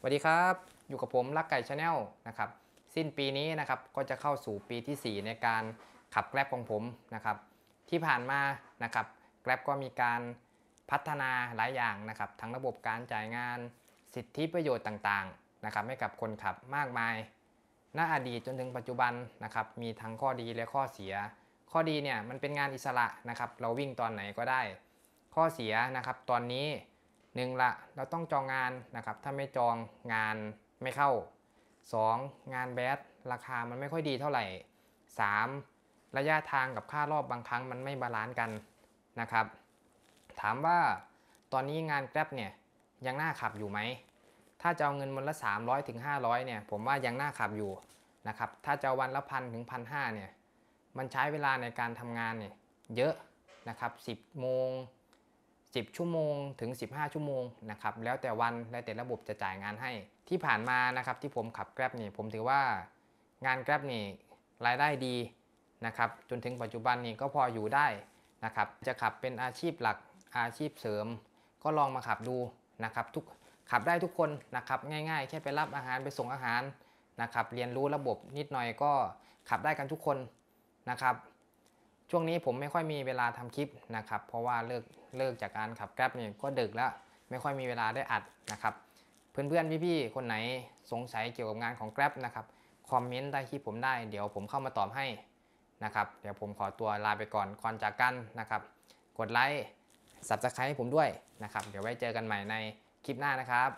สวัสดีครับ อยู่กับผมรักไก่ชาแนลนะครับสิ้นปีนี้นะครับก็จะเข้าสู่ปีที่ 4 ในการขับแกล็บของผมนะครับที่ผ่านมานะครับแกล็บก็มีการพัฒนาหลายอย่างนะครับ ทั้งระบบการจ่ายงานสิทธิประโยชน์ต่างๆนะครับ ให้กับคนขับมากมายณอดีตจนถึงปัจจุบันนะครับมีทั้งข้อดีและข้อเสีย ข้อดีเนี่ยมันเป็นงานอิสระนะครับเราวิ่งตอนไหนก็ได้ ข้อเสียนะครับตอนนี้หนึ่งละเราต้องจองงานนะครับถ้าไม่จองงานไม่เข้า 2. งานแบสราคามันไม่ค่อยดีเท่าไหร่ 3. ระยะทางกับค่ารอบบางครั้งมันไม่บาลานซ์กันนะครับถามว่าตอนนี้งานแกร็บเนี่ยยังน่าขับอยู่ไหม ถ้าจะเอาเงินวันละ 300ถึง500เนี่ยผมว่ายังน่าขับอยู่นะครับถ้าจะวันละพันถึงพันห้าเนี่ยมันใช้เวลาในการทำงานเนี่ยเยอะนะครับ10โมง10ชั่วโมงถึง 15 ชั่วโมงนะครับแล้วแต่วันแล้วแต่ระบบจะจ่ายงานให้ ที่ผ่านมานะครับ ที่ผมขับแกร็บนี่ ผมถือว่างานแกร็บนี่รายได้ดีนะครับ จนถึงปัจจุบันนี่ก็พออยู่ได้นะครับจะขับเป็นอาชีพหลักอาชีพเสริม ก็ลองมาขับดูนะครับทุกขับได้ทุกคนนะครับง่าย ๆ แค่ไปรับอาหารไปส่งอาหารนะครับ เรียนรู้ระบบนิดหน่อยก็ขับได้กันทุกคนนะครับช่วงนี้ผมไม่ค่อยมีเวลาทำคลิปนะครับ เพราะว่าเลิกเลิกจากการขับแกร็บเนี่ยก็ดึกแล้ว ไม่ค่อยมีเวลาได้อัดนะครับเพื่อนๆ พี่ๆคนไหนสงสัยเกี่ยวกับงานของแกร็บนะครับคอมเมนต์ใต้คลิปผมได้เดี๋ยวผมเข้ามาตอบให้นะครับ เดี๋ยวผมขอตัวลาไปก่อนก่อนจากกันนะครับ กดไลค์ s u b สไคร b e ผมด้วยนะครับ เดี๋ยวไว้เจอกันใหม่ในคลิปหน้านะครับ